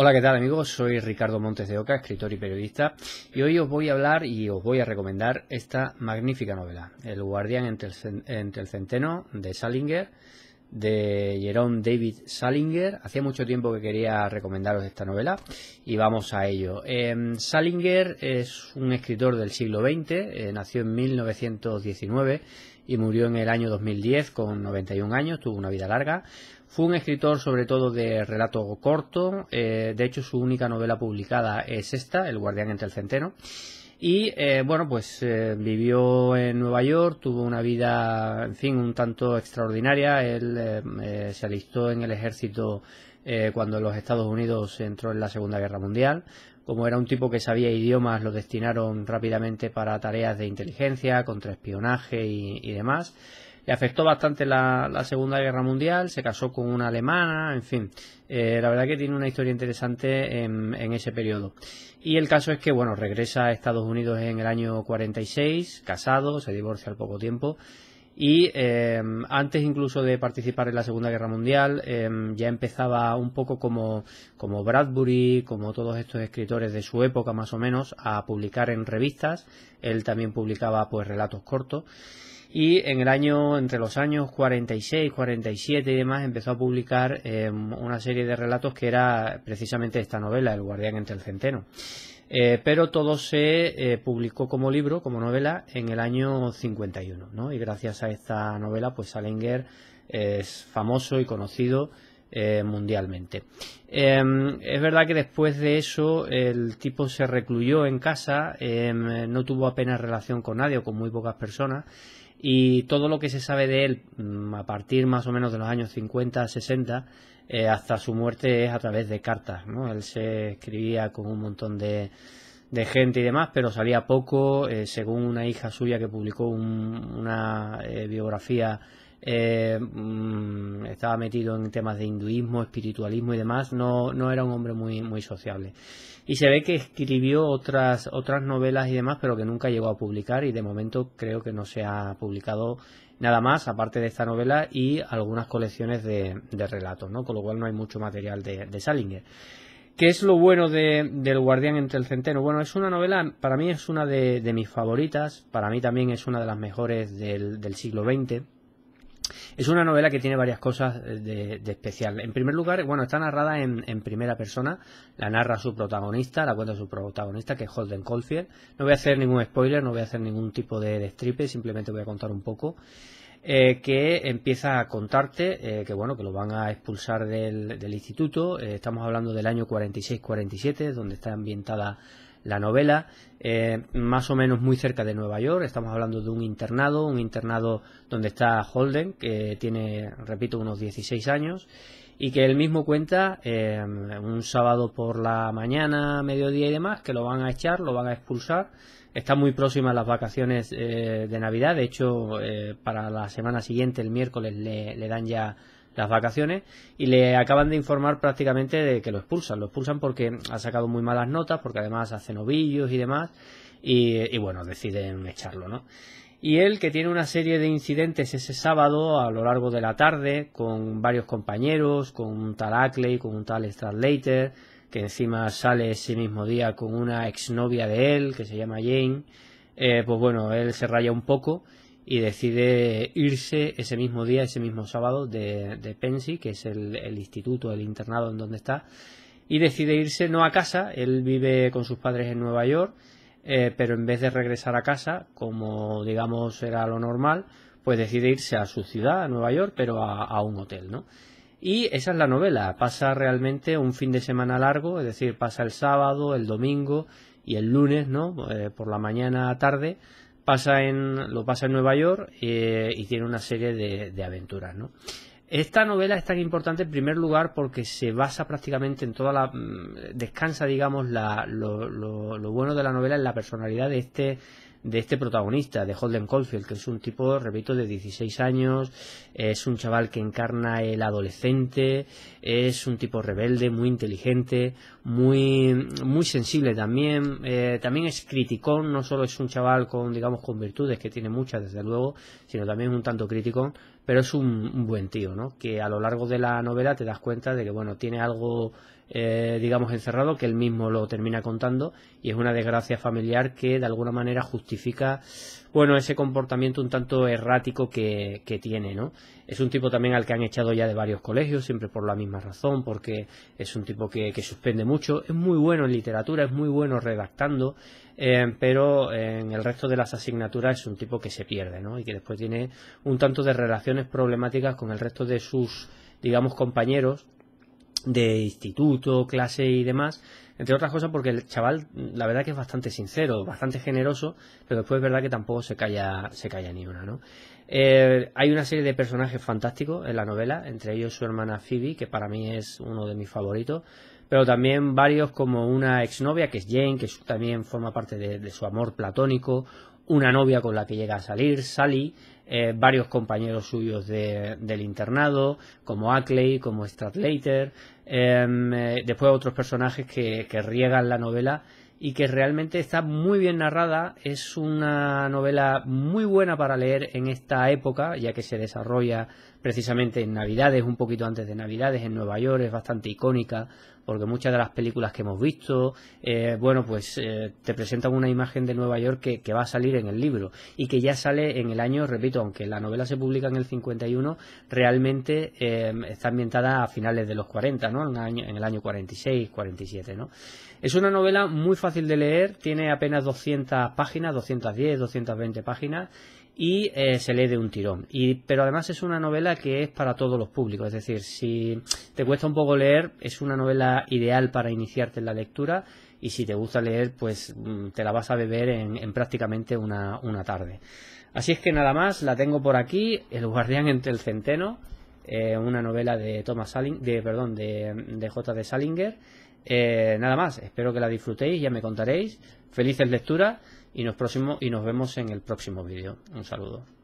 Hola, ¿qué tal amigos? Soy Ricardo Montes de Oca, escritor y periodista, y hoy os voy a hablar y os voy a recomendar esta magnífica novela, El guardián entre el, centeno, de Salinger, de Jerome David Salinger. Hacía mucho tiempo que quería recomendaros esta novela y vamos a ello. Em, Salinger es un escritor del siglo XX, eh, nació en 1919 y murió en el año 2010 con 91 años, tuvo una vida larga. Fue un escritor sobre todo de relato corto, eh, de hecho su única novela publicada es esta, El guardián entre el centeno. Y eh, bueno, pues eh, vivió en Nueva York, tuvo una vida, en fin, un tanto extraordinaria. Él se alistó en el ejército cuando los Estados Unidos entró en la Segunda Guerra Mundial como era un tipo que sabía idiomas, lo destinaron rápidamente para tareas de inteligencia, contraespionaje y, y demás. Le afectó bastante la, Segunda Guerra Mundial, se casó con una alemana, en fin. Eh, la verdad que tiene una historia interesante en, en, ese periodo. Y el caso es que, bueno, regresa a Estados Unidos en el año 46, casado, se divorcia al poco tiempo y em, antes incluso de participar en la Segunda Guerra Mundial, em, ya empezaba un poco como, como Bradbury, como todos estos escritores de su época más o menos, a publicar en revistas. Él también publicaba pues relatos cortos. Y en el año, entre los años 46, 47 y demás, empezó a publicar em, una serie de relatos que era precisamente esta novela, El Guardián entre el Centeno. Eh, pero todo se eh, publicó como libro, como novela, en el año 51, ¿no? Y gracias a esta novela, pues Salinger es famoso y conocido eh, mundialmente. Em, es verdad que después de eso el tipo se recluyó en casa, em, no tuvo apenas relación con nadie o con muy pocas personas y todo lo que se sabe de él mm, a partir más o menos de los años 50-60 eh, hasta su muerte es a través de cartas. ¿no? Él se escribía con un montón de, gente y demás, pero salía poco. Eh, según una hija suya que publicó una eh, biografía eh, mm, estaba metido en temas de hinduismo, espiritualismo y demás, no, no era un hombre muy, muy sociable. Y se ve que escribió otras, otras novelas y demás, pero que nunca llegó a publicar y de momento creo que no se ha publicado nada más, aparte de esta novela y algunas colecciones de, relatos, ¿no? con lo cual no hay mucho material de, Salinger. ¿Qué es lo bueno de, del Guardián entre el Centeno? Bueno, es una novela, para mí es una de, mis favoritas, para mí también es una de las mejores del, del siglo XX es una novela que tiene varias cosas eh, de, especial. En primer lugar, bueno, está narrada en, primera persona, la narra su protagonista, la cuenta su protagonista, que es Holden Caulfield. No voy a hacer ningún spoiler, no voy a hacer ningún tipo de, stripe, simplemente voy a contar un poco. Eh, que empieza a contarte eh, que bueno que lo van a expulsar del, instituto estamos hablando del año 46-47 donde está ambientada la novela, eh, más o menos muy cerca de Nueva York. Estamos hablando de un internado, un internado donde está Holden, que tiene, repito, unos 16 años, y que él mismo cuenta eh, un sábado por la mañana, mediodía y demás, que lo van a echar, lo van a expulsar. está muy a las vacaciones eh, de Navidad, de hecho, para la semana siguiente, el miércoles, le, le dan ya las vacaciones y le acaban de informar prácticamente de que lo expulsan. Lo expulsan porque ha sacado muy malas notas, porque además hace novillos y demás. Y, bueno, deciden echarlo, ¿no? y él que tiene una serie de incidentes ese sábado a lo largo de la tarde con varios compañeros, con un tal Ackley, con un tal Stradlater, que encima sale ese mismo día con una exnovia de él que se llama Jane, eh, pues bueno, él se raya un poco y decide irse ese mismo día, ese mismo sábado de, de que es el, instituto, el internado en donde está, y decide irse no a casa, él vive con sus padres en Nueva York, eh, pero en vez de regresar a casa, como digamos era lo normal, pues decide irse a su ciudad, a Nueva York, pero a, un hotel, ¿no? Y esa es la novela, pasa realmente un fin de semana largo, es decir, pasa el sábado, el domingo y el lunes, ¿no? Eh, por la mañana a tarde, pasa en, lo pasa en Nueva York eh, y tiene una serie de, aventuras, ¿no? Esta novela es tan importante en primer lugar porque se basa prácticamente en toda la... Mm, descansa, digamos, la, lo, lo bueno de la novela en la personalidad de este de este protagonista, de Holden Caulfield, que es un tipo, repito, de 16 años, es un chaval que encarna el adolescente, es un tipo rebelde, muy inteligente, muy, muy sensible también, eh, también es crítico no solo es un chaval con, digamos, con virtudes, que tiene muchas, desde luego, sino también un tanto crítico pero es un, buen tío, ¿no? Que a lo largo de la novela te das cuenta de que, bueno, tiene algo, eh, digamos, encerrado, que él mismo lo termina contando, y es una desgracia familiar que de alguna manera justifica bueno, ese comportamiento un tanto errático que, que, tiene, ¿no? Es un tipo también al que han echado ya de varios colegios, siempre por la misma razón, porque es un tipo que, que suspende mucho, es muy bueno en literatura, es muy bueno redactando, eh, pero eh, en el resto de las asignaturas es un tipo que se pierde, ¿no? Y que después tiene un tanto de relaciones problemáticas con el resto de sus, digamos, compañeros, de instituto, clase y demás, entre otras cosas porque el chaval la verdad que es bastante sincero, bastante generoso, pero después es verdad que tampoco se calla, se calla ni una, ¿no? Eh, hay una serie de personajes fantásticos en la novela, entre ellos su hermana Phoebe, que para mí es uno de mis favoritos, pero también varios como una exnovia, que es Jane, que también forma parte de su amor platónico, una novia con la que llega a salir, Sally, eh, varios compañeros suyos del internado, como Ackley, como Stradlater, em, eh, después otros personajes que, que riegan la novela y que realmente está muy bien narrada. Es una novela muy buena para leer en esta época, ya que se desarrolla precisamente en Navidades, un poquito antes de Navidades, en Nueva York, es bastante icónica, porque muchas de las películas que hemos visto, eh, bueno, pues eh, te presentan una imagen de Nueva York que, va a salir en el libro y que ya sale en el año, repito, aunque la novela se publica en el 51, realmente eh, está ambientada a finales de los 40, ¿no? En año, en el año 46, 47, ¿no? Es una novela muy fácil de leer, tiene apenas 200 páginas, 210, 220 páginas y eh, se lee de un tirón. Y, pero además es una novela que es para todos los públicos, es decir, si te cuesta un poco leer, es una novela ideal para iniciarte en la lectura y si te gusta leer, pues mm, te la vas a beber en, prácticamente una, tarde. Así es que nada más, la tengo por aquí, El guardián entre el centeno, eh, una novela de Thomas Saling, de, perdón, de, J. de Salinger. Eh, nada más, espero que la disfrutéis, ya me contaréis. Felices lecturas y nos, y nos vemos en el próximo vídeo. Un saludo.